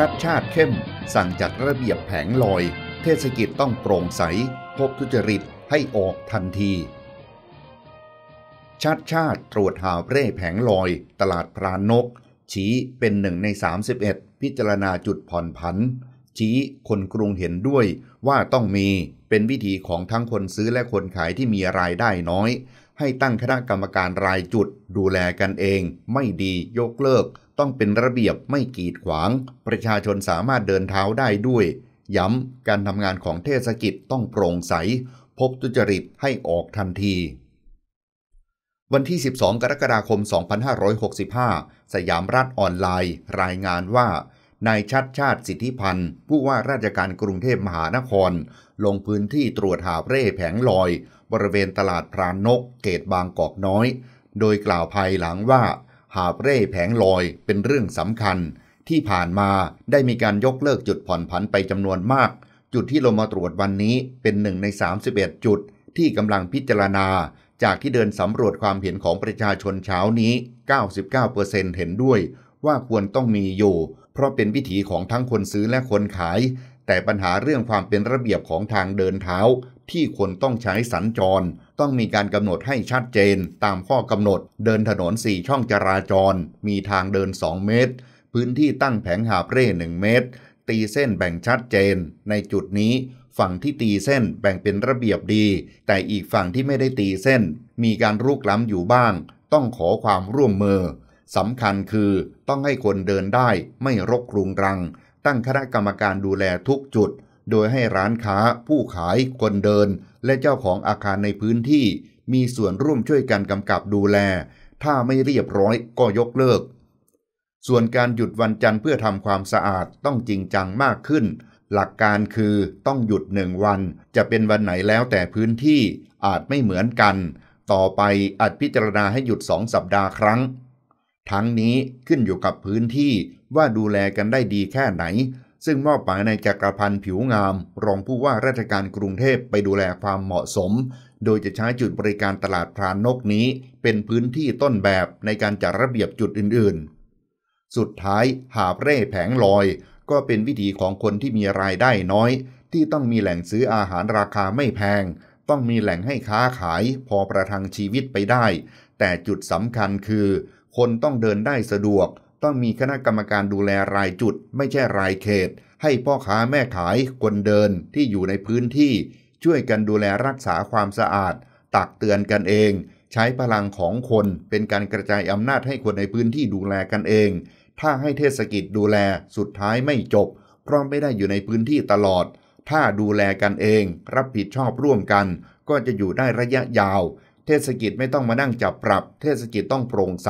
ชัดชาติเข้มสั่งจัดระเบียบแผงลอย เทศกิจต้องโปร่งใส พบทุจริตให้ออกทันทีชัดชาติตรวจหาเร่แผงลอยตลาดพรานนกชี้เป็นหนึ่งใน 31 พิจารณาจุดผ่อนผันชี้คนกรุงเห็นด้วยว่าต้องมีเป็นวิธีของทั้งคนซื้อและคนขายที่มีรายได้น้อย ให้ตั้งคณะกรรมการรายจุดดูแลกันเอง ไม่ดียกเลิก ต้องเป็นระเบียบไม่กีดขวาง ประชาชนสามารถเดินเท้าได้ด้วย ย้ำการทำงานของเทศกิจต้องโปร่งใส พบทุจริตให้ออกทันที วันที่ 12 กรกฎาคม 2565 สยามรัฐออนไลน์รายงานว่านายชัดชาติสิทธิพันธ์ ผู้ว่าราชการกรุงเทพมหานคร ลงพื้นที่ตรวจหาเร่แผงลอย บริเวณตลาดพรานนกเขตบางกอกน้อย โดยกล่าวภายหลังว่า หาเร่แผงลอยเป็นเรื่องสำคัญ ที่ผ่านมาได้มีการยกเลิกจุดผ่อนผันไปจำนวนมาก จุดที่ลงมาตรวจวันนี้เป็นหนึ่งใน 31 จุดที่กำลังพิจารณา จากที่เดินสำรวจความเห็นของประชาชนเช้านี้99%เห็นด้วยว่าควรต้องมีอยู่เพราะเป็นวิถีของทั้งคนซื้อและคนขาย แต่ปัญหาเรื่องความเป็นระเบียบของทางเดินเท้า ที่คนต้องใช้สัญจร ต้องมีการกำหนดให้ชัดเจน ตามข้อกำหนดเดินถนน 4 ช่องจราจรมีทางเดิน 2 เมตร พื้นที่ตั้งแผงหาเปร่ 1 เมตร ตีเส้นแบ่งชัดเจน ในจุดนี้ ฝั่งที่ตีเส้นแบ่งเป็นระเบียบดี แต่อีกฝั่งที่ไม่ได้ตีเส้น มีการลุกล้ำอยู่บ้าง ต้องขอความร่วมมือสำคัญคือต้องให้คนเดินได้ไม่รกรุงรัง ตั้งคณะกรรมการดูแลทุกจุด โดยให้ร้านค้า ผู้ขาย คนเดิน และเจ้าของอาคารในพื้นที่ มีส่วนร่วมช่วยกันกำกับดูแล ถ้าไม่เรียบร้อยก็ยกเลิก ส่วนการหยุดวันจันทร์เพื่อทำความสะอาดต้องจริงจังมากขึ้น หลักการคือต้องหยุดหนึ่งวัน จะเป็นวันไหนแล้วแต่พื้นที่อาจไม่เหมือนกัน ต่อไปอาจพิจารณาให้หยุดสองสัปดาห์ครั้งทั้งนี้ขึ้นอยู่กับพื้นที่ว่าดูแลกันได้ดีแค่ไหน ซึ่งมอบหมายในจักรพันธ์ผิวงาม รองผู้ว่าราชการกรุงเทพไปดูแลความเหมาะสม โดยจะใช้จุดบริการตลาดพรานนกนี้ เป็นพื้นที่ต้นแบบในการจัดระเบียบจุดอื่นๆ สุดท้ายหาเร่แผงลอย ก็เป็นวิธีของคนที่มีรายได้น้อย ที่ต้องมีแหล่งซื้ออาหารราคาไม่แพง ต้องมีแหล่งให้ค้าขายพอประทังชีวิตไปได้ แต่จุดสำคัญคือคนต้องเดินได้สะดวก ต้องมีคณะกรรมการดูแลรายจุดไม่ใช่รายเขต ให้พ่อค้าแม่ขาย คนเดินที่อยู่ในพื้นที่ ช่วยกันดูแลรักษาความสะอาด ตักเตือนกันเอง ใช้พลังของคน เป็นการกระจายอำนาจให้คนในพื้นที่ดูแลกันเอง ถ้าให้เทศกิจดูแลสุดท้ายไม่จบเพราะไม่ได้อยู่ในพื้นที่ตลอด ถ้าดูแลกันเอง รับผิดชอบร่วมกัน ก็จะอยู่ได้ระยะยาวเทศกิจไม่ต้องมานั่งจับปรับ เทศกิจต้องโปร่งใส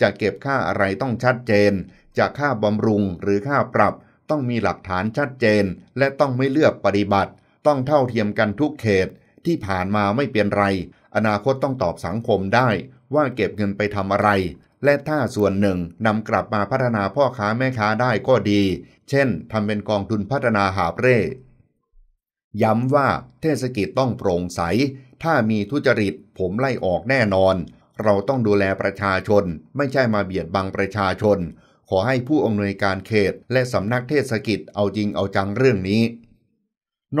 จะเก็บค่าอะไรต้องชัดเจน จะค่าบำรุงหรือค่าปรับต้องมีหลักฐานชัดเจน และต้องไม่เลือกปฏิบัติ ต้องเท่าเทียมกันทุกเขตที่ผ่านมาไม่เป็นไร อนาคตต้องตอบสังคมได้ ว่าเก็บเงินไปทำอะไร และถ้าส่วนหนึ่งนำกลับมาพัฒนาพ่อค้าแม่ค้าได้ก็ดี เช่นทำเป็นกองทุนพัฒนาหาเร่ ย้ำว่าเทศกิจต้องโปร่งใสถ้ามีทุจริต ผมไล่ออกแน่นอน เราต้องดูแลประชาชน ไม่ใช่มาเบียดบังประชาชน ขอให้ผู้อำนวยการเขต และสำนักเทศกิจเอาจริงเอาจังเรื่องนี้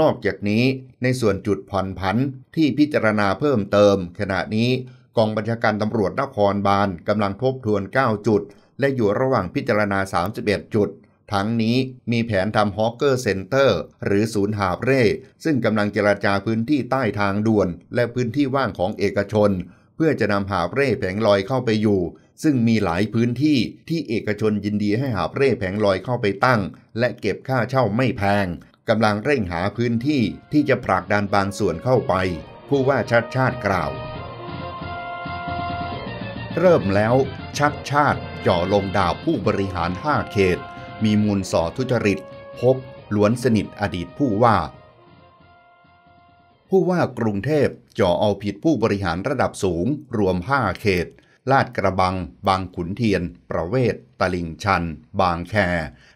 นอกจากนี้ ในส่วนจุดผ่อนผันที่พิจารณาเพิ่มเติม ขณะนี้กองบัญชาการตำรวจนครบาลกำลังทบทวน 9 จุด และอยู่ระหว่างพิจารณา 31 จุดทั้งนี้มีแผนทำฮอเกอร์เซ็นเตอร์ หรือศูนย์หาเร่ ซึ่งกำลังเจราจาพื้นที่ใต้ทางด่วนและพื้นที่ว่างของเอกชน เพื่อจะนำหาเร่แผงลอยเข้าไปอยู่ ซึ่งมีหลายพื้นที่ที่เอกชนยินดีให้หาเร่แผงลอยเข้าไปตั้ง และเก็บค่าเช่าไม่แพงกำลังเร่งหาพื้นที่ที่จะผลักดันบางส่วนเข้าไป ผู้ว่าชัดชาติกล่าว เริ่มแล้ว ชัดชาติจ่อลงดาวผู้บริหาร5เขตมีมูลสอทุจริต พบล้วนสนิทอดีตผู้ว่า ผู้ว่ากรุงเทพจ่อเอาผิดผู้บริหารระดับสูง รวม 5 เขต ลาดกระบัง บางขุนเทียน ประเวศตลิ่งชัน บางแค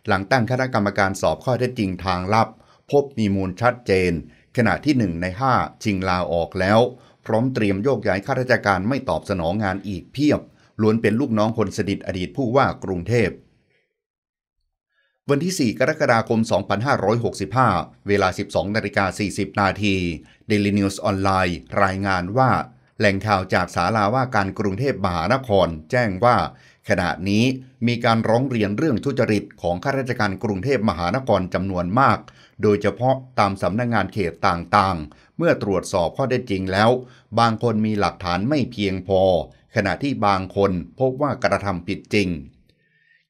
หลังตั้งคณะกรรมการสอบข้อเท็จจริงทางลับ พบมีมูลชัดเจน ขณะที่หนึ่งใน5ชิงลาออกแล้ว พร้อมเตรียมโยกย้ายข้าราชการไม่ตอบสนองงานอีกเพียบ ล้วนเป็นลูกน้องคนสนิทอดีตผู้ว่ากรุงเทพวันที่ 4 กรกฎาคม 2565 เวลา 12นาฬิกา40 นาที Daily News ออนไลน์รายงานว่า แหล่งข่าวจากสาราว่าการกรุงเทพมหานครแจ้งว่า ขณะนี้มีการร้องเรียนเรื่องทุจริตของข้าราชการกรุงเทพมหานครจำนวนมาก โดยเฉพาะตามสำนักงงานเขตต่างๆ เมื่อตรวจสอบข้อได้จริงแล้ว บางคนมีหลักฐานไม่เพียงพอ ขณะที่บางคนพบว่ากระทำผิดจริง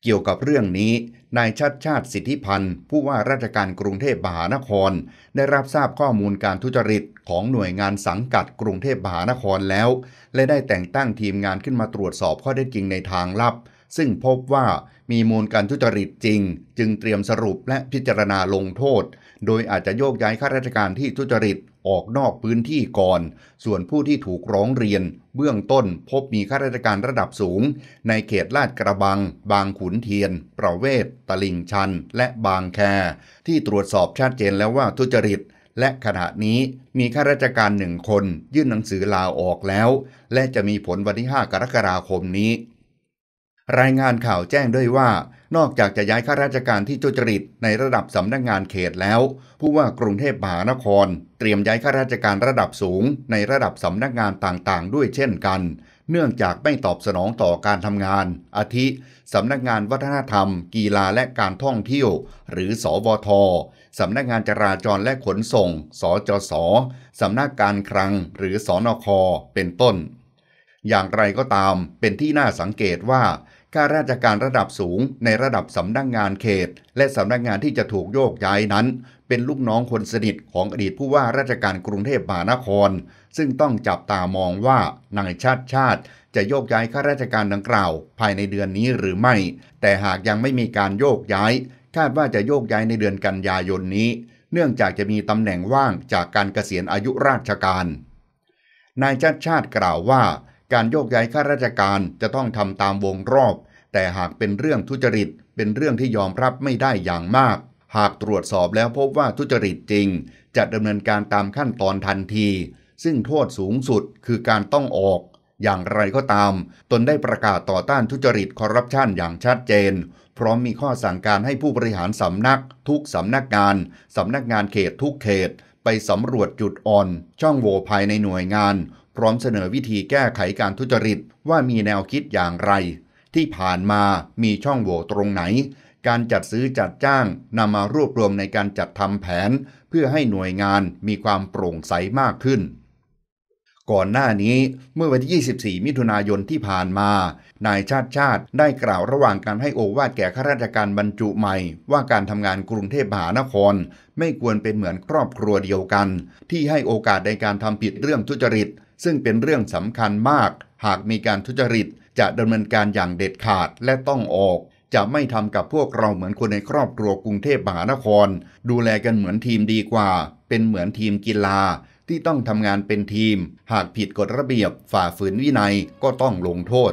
เกี่ยวกับเรื่องนี้ นายชัดชาติสิทธิพันธ์ผู้ว่าราชการกรุงเทพมหานคร ได้รับทราบข้อมูลการทุจริตของหน่วยงานสังกัดกรุงเทพมหานครแล้ว และได้แต่งตั้งทีมงานขึ้นมาตรวจสอบข้อเท็จจริงในทางลับ ซึ่งพบว่ามีมูลการทุจริตจริง จึงเตรียมสรุปและพิจารณาลงโทษ โดยอาจจะโยกย้ายข้าราชการที่ทุจริตออกนอกพื้นที่ก่อน ส่วนผู้ที่ถูกร้องเรียน เบื้องต้นพบมีข้าราชการระดับสูง ในเขตลาดกระบัง บางขุนเทียน ประเวศตลิ่งชัน และบางแค ที่ตรวจสอบชัดเจนแล้วว่าทุจริต และขณะนี้มีข้าราชการหนึ่งคน ยื่นหนังสือลาออกแล้ว และจะมีผลวันที่5กรกฎาคมนี้รายงานข่าวแจ้งด้วยว่า นอกจากจะย้ายข้าราชการที่โุจริตในระดับสำนักงานเขตแล้ว ผู้ว่ากรุงเทพมหานคร เตรียมย้ายข้าราชการระดับสูง ในระดับสำนักงานต่างๆ ด้วยเช่นกัน เนื่องจากไม่ตอบสนองต่อการทำงาน อาทิ สำนักงานวัฒนธรรม กีฬาและการท่องเที่ยว หรือสวท สำนักงานจราจรและขนส่ง สจส สำนักการคลัง หรือสอนค เป็นต้น อย่างไรก็ตาม เป็นที่น่าสังเกตว่าข้าราชการระดับสูงในระดับสำนักงงานเขต และสำนักงงานที่จะถูกโยกย้ายนั้น เป็นลูกน้องคนสนิทของอดีตผู้ว่าราชการกรุงเทพมหานคร ซึ่งต้องจับตามองว่านายชาติชาติจะโยกย้ายข้าราชการดังกล่าว ภายในเดือนนี้หรือไม่ แต่หากยังไม่มีการโยกย้าย คาดว่าจะโยกย้ายในเดือนกันยายนนี้ เนื่องจากจะมีตำแหน่งว่างจากการเกษียณอายุราชการนายชาติชาติกล่าวว่าการโยกย้ายข้าราชการจะต้องทำตามวงรอบ แต่หากเป็นเรื่องทุจริตเป็นเรื่องที่ยอมรับไม่ได้อย่างมาก หากตรวจสอบแล้วพบว่าทุจริตจริง จะดำเนินการตามขั้นตอนทันที ซึ่งโทษสูงสุดคือการต้องออก อย่างไรก็ตาม ตนได้ประกาศต่อต้านทุจริตคอร์รัปชันอย่างชัดเจนพร้อมมีข้อสั่งการให้ผู้บริหารสำนัก ทุกสำนักงานสำนักงานเขตทุกเขต ไปสำรวจจุดอ่อน ช่องโหว่ภายในหน่วยงานพร้อมเสนอวิธีแก้ไขการทุจริตว่ามีแนวคิดอย่างไร ที่ผ่านมามีช่องโหว่ตรงไหน การจัดซื้อจัดจ้างนำมารวบรวมในการจัดทำแผน เพื่อให้หน่วยงานมีความโปร่งใสมากขึ้น ก่อนหน้านี้เมื่อวันที่24 มิถุนายนที่ผ่านมา นายชาติชาติได้กล่าวระหว่างการให้โอวาดแก่ข้าราชการบรรจุใหม่ว่าการทำงานกรุงเทพมหานคร ไม่ควรเป็นเหมือนครอบครัวเดียวกัน ที่ให้โอกาสในการทำผิดเรื่องทุจริตซึ่งเป็นเรื่องสำคัญมาก หากมีการทุจริตจะดำเนินการอย่างเด็ดขาดและต้องออก จะไม่ทำกับพวกเราเหมือนคนในครอบครัวกรุงเทพมหานคร ดูแลกันเหมือนทีมดีกว่า เป็นเหมือนทีมกีฬา ที่ต้องทำงานเป็นทีม หากผิดกฎระเบียบฝ่าฝืนวินัยก็ต้องลงโทษ